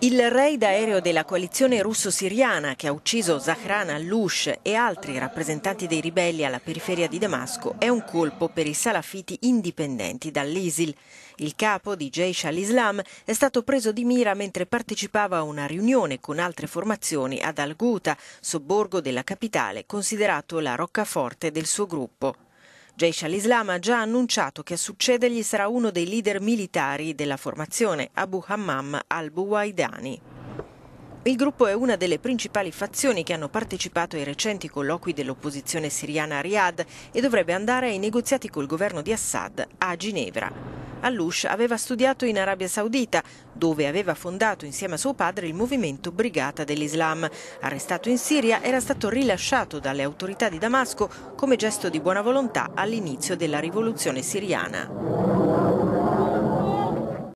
Il raid aereo della coalizione russo-siriana che ha ucciso Zahran al-Lush e altri rappresentanti dei ribelli alla periferia di Damasco è un colpo per i salafiti indipendenti dall'ISIL. Il capo di Jeish al-Islam è stato preso di mira mentre partecipava a una riunione con altre formazioni ad Al-Ghuta, sobborgo della capitale, considerato la roccaforte del suo gruppo. Jaish al-Islam ha già annunciato che a succedergli sarà uno dei leader militari della formazione Abu Hammam al-Buwaidani. Il gruppo è una delle principali fazioni che hanno partecipato ai recenti colloqui dell'opposizione siriana a Riyadh e dovrebbe andare ai negoziati col governo di Assad a Ginevra. Allush aveva studiato in Arabia Saudita, dove aveva fondato insieme a suo padre il movimento Brigata dell'Islam. Arrestato in Siria, era stato rilasciato dalle autorità di Damasco come gesto di buona volontà all'inizio della rivoluzione siriana.